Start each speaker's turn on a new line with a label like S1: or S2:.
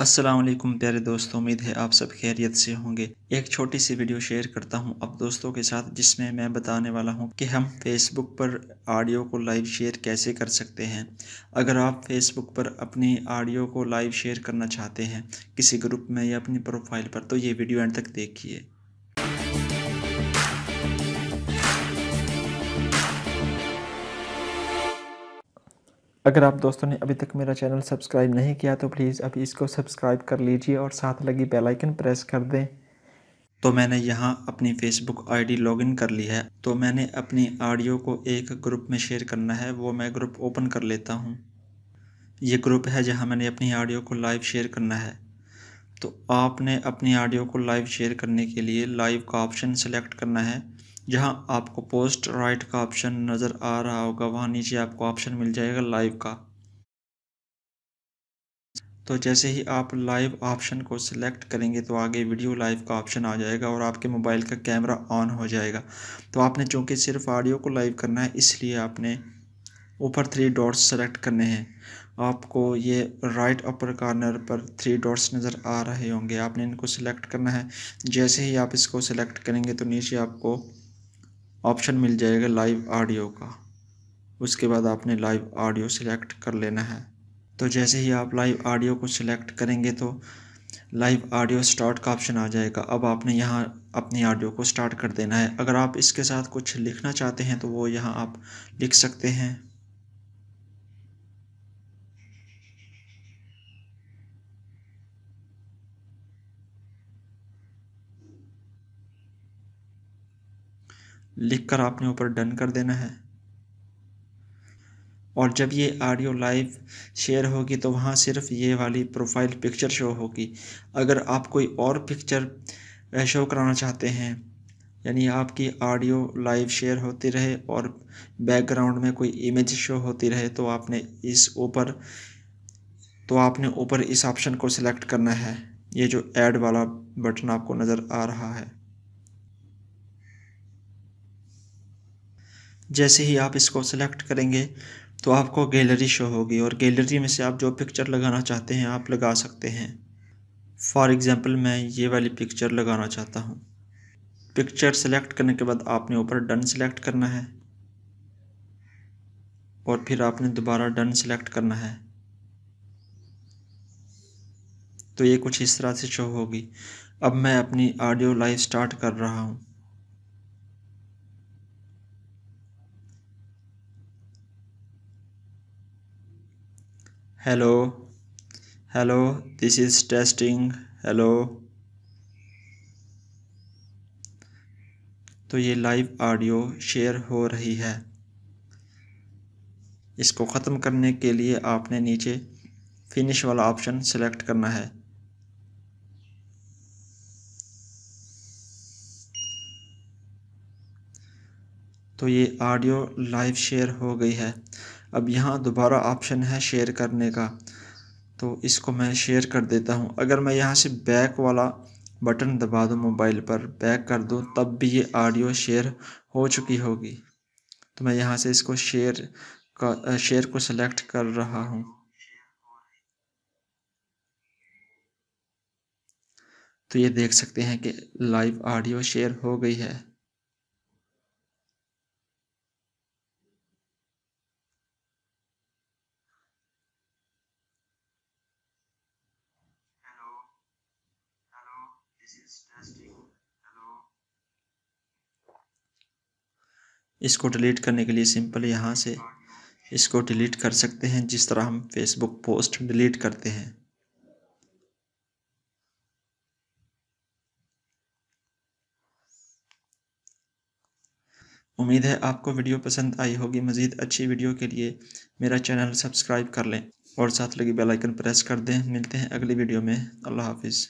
S1: असलम प्यारे दोस्तों उम्मीद है आप सब खैरियत से होंगे एक छोटी सी वीडियो शेयर करता हूं अब दोस्तों के साथ जिसमें मैं बताने वाला हूं कि हम फेसबुक पर ऑडियो को लाइव शेयर कैसे कर सकते हैं अगर आप फेसबुक पर अपनी ऑडियो को लाइव शेयर करना चाहते हैं किसी ग्रुप में या अपनी प्रोफाइल पर तो ये वीडियो एंड तक देखिए अगर आप दोस्तों ने अभी तक मेरा चैनल सब्सक्राइब नहीं किया तो प्लीज़ अभी इसको सब्सक्राइब कर लीजिए और साथ लगी बेल आइकन प्रेस कर दें तो मैंने यहाँ अपनी फेसबुक आईडी लॉगिन कर ली है तो मैंने अपनी ऑडियो को एक ग्रुप में शेयर करना है वो मैं ग्रुप ओपन कर लेता हूँ ये ग्रुप है जहाँ मैंने अपनी ऑडियो को लाइव शेयर करना है तो आपने अपनी ऑडियो को लाइव शेयर करने के लिए लाइव का ऑप्शन सेलेक्ट करना है जहां आपको पोस्ट राइट का ऑप्शन नज़र आ रहा होगा वहां नीचे आपको ऑप्शन मिल जाएगा लाइव का तो जैसे ही आप लाइव ऑप्शन को सिलेक्ट करेंगे तो आगे वीडियो लाइव का ऑप्शन आ जाएगा और आपके मोबाइल का कैमरा ऑन हो जाएगा तो आपने चूँकि सिर्फ ऑडियो को लाइव करना है इसलिए आपने ऊपर थ्री डॉट्स सेलेक्ट करने हैं आपको ये राइट अपर कार्नर पर थ्री डॉट्स नज़र आ रहे होंगे आपने इनको सिलेक्ट करना है जैसे ही आप इसको सिलेक्ट करेंगे तो नीचे आपको ऑप्शन मिल जाएगा लाइव ऑडियो का उसके बाद आपने लाइव ऑडियो सिलेक्ट कर लेना है तो जैसे ही आप लाइव ऑडियो को सिलेक्ट करेंगे तो लाइव ऑडियो स्टार्ट का ऑप्शन आ जाएगा अब आपने यहाँ अपनी ऑडियो को स्टार्ट कर देना है अगर आप इसके साथ कुछ लिखना चाहते हैं तो वो यहाँ आप लिख सकते हैं लिख कर आपने ऊपर डन कर देना है और जब ये ऑडियो लाइव शेयर होगी तो वहाँ सिर्फ ये वाली प्रोफाइल पिक्चर शो होगी अगर आप कोई और पिक्चर शो कराना चाहते हैं यानी आपकी ऑडियो लाइव शेयर होती रहे और बैकग्राउंड में कोई इमेज शो होती रहे तो आपने इस ऊपर तो आपने ऊपर इस ऑप्शन को सिलेक्ट करना है ये जो ऐड वाला बटन आपको नज़र आ रहा है जैसे ही आप इसको सेलेक्ट करेंगे तो आपको गैलरी शो होगी और गैलरी में से आप जो पिक्चर लगाना चाहते हैं आप लगा सकते हैं फॉर एग्ज़ाम्पल मैं ये वाली पिक्चर लगाना चाहता हूँ पिक्चर सेलेक्ट करने के बाद आपने ऊपर डन सेलेक्ट करना है और फिर आपने दोबारा डन सेलेक्ट करना है तो ये कुछ इस तरह से शो होगी अब मैं अपनी ऑडियो लाइव स्टार्ट कर रहा हूँ hello hello this is testing hello तो ये लाइव ऑडियो शेयर हो रही है इसको ख़त्म करने के लिए आपने नीचे फिनिश वाला ऑप्शन सेलेक्ट करना है तो ये ऑडियो लाइव शेयर हो गई है अब यहाँ दोबारा ऑप्शन है शेयर करने का तो इसको मैं शेयर कर देता हूँ अगर मैं यहाँ से बैक वाला बटन दबा दूँ मोबाइल पर बैक कर दूँ तब भी ये ऑडियो शेयर हो चुकी होगी तो मैं यहाँ से इसको शेयर का शेयर को सिलेक्ट कर रहा हूँ तो ये देख सकते हैं कि लाइव ऑडियो शेयर हो गई है इसको डिलीट करने के लिए सिंपल यहाँ से इसको डिलीट कर सकते हैं जिस तरह हम फेसबुक पोस्ट डिलीट करते हैं उम्मीद है आपको वीडियो पसंद आई होगी मज़ीद अच्छी वीडियो के लिए मेरा चैनल सब्सक्राइब कर लें और साथ लगी बेल आइकन प्रेस कर दें मिलते हैं अगली वीडियो में अल्लाह हाफिज़